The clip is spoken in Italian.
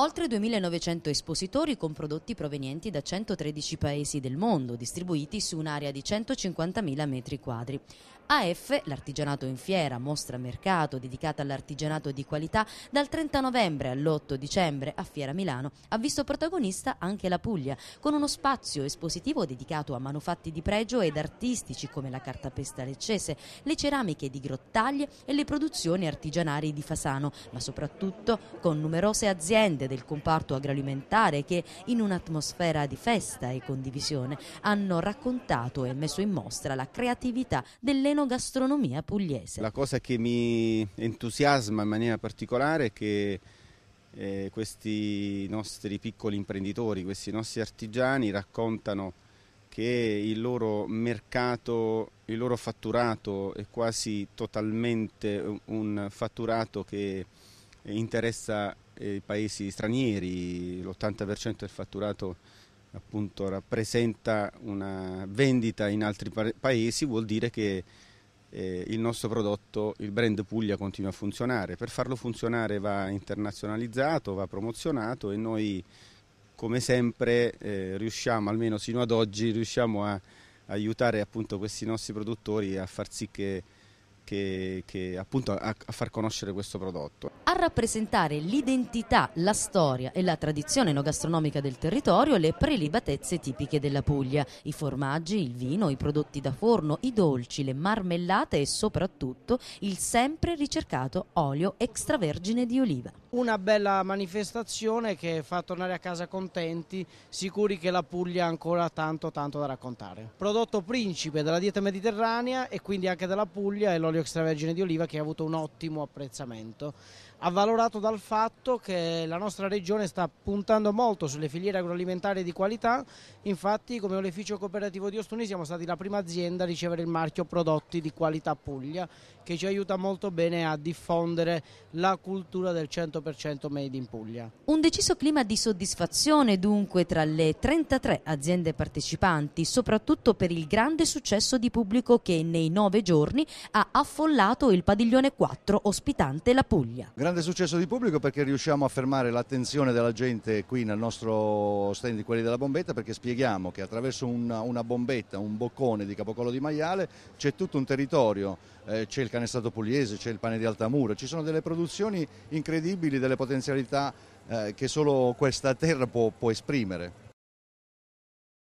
Oltre 2.900 espositori con prodotti provenienti da 113 paesi del mondo, distribuiti su un'area di 150.000 metri quadri. AF, l'artigianato in fiera, mostra mercato dedicata all'artigianato di qualità, dal 30 novembre all'8 dicembre a Fiera Milano, ha visto protagonista anche la Puglia, con uno spazio espositivo dedicato a manufatti di pregio ed artistici come la cartapesta leccese, le ceramiche di grottaglie e le produzioni artigianali di Fasano, ma soprattutto con numerose aziende del comparto agroalimentare che, in un'atmosfera di festa e condivisione, hanno raccontato e messo in mostra la creatività dell'enoturismo l'enogastronomia pugliese. La cosa che mi entusiasma in maniera particolare è che eh, questi nostri piccoli imprenditori, questi nostri artigiani raccontano che il loro mercato, il loro fatturato è quasi totalmente un fatturato che interessa eh, i paesi stranieri, l'80% del fatturato appunto rappresenta una vendita in altri paesi, vuol dire che eh, il nostro prodotto, il brand Puglia continua a funzionare. Per farlo funzionare va internazionalizzato, va promozionato e noi come sempre eh, riusciamo, almeno sino ad oggi, riusciamo a aiutare appunto questi nostri produttori a far sì che che, che appunto a, a, far conoscere questo prodotto. A rappresentare l'identità, la storia e la tradizione enogastronomica del territorio le prelibatezze tipiche della Puglia, i formaggi, il vino, i prodotti da forno, i dolci, le marmellate e soprattutto il sempre ricercato olio extravergine di oliva una bella manifestazione che fa tornare a casa contenti, sicuri che la Puglia ha ancora tanto tanto da raccontare. Prodotto principe della dieta mediterranea e quindi anche della Puglia è l'olio extravergine di oliva che ha avuto un ottimo apprezzamento, avvalorato dal fatto che la nostra regione sta puntando molto sulle filiere agroalimentari di qualità, infatti come oleficio cooperativo di Ostuni siamo stati la prima azienda a ricevere il marchio prodotti di qualità Puglia che ci aiuta molto bene a diffondere la cultura del 100% 100% made in Puglia. Un deciso clima di soddisfazione dunque tra le 33 aziende partecipanti, soprattutto per il grande successo di pubblico che nei nove giorni ha affollato il padiglione 4 ospitante la Puglia. Grande successo di pubblico perché riusciamo a fermare l'attenzione della gente qui nel nostro stand di quelli della bombetta perché spieghiamo che attraverso una, una bombetta, un boccone di capocolo di maiale c'è tutto un territorio, eh, c'è il canestato pugliese, c'è il pane di Altamura, ci sono delle produzioni incredibili profili, delle potenzialità eh, che solo questa terra può, può esprimere.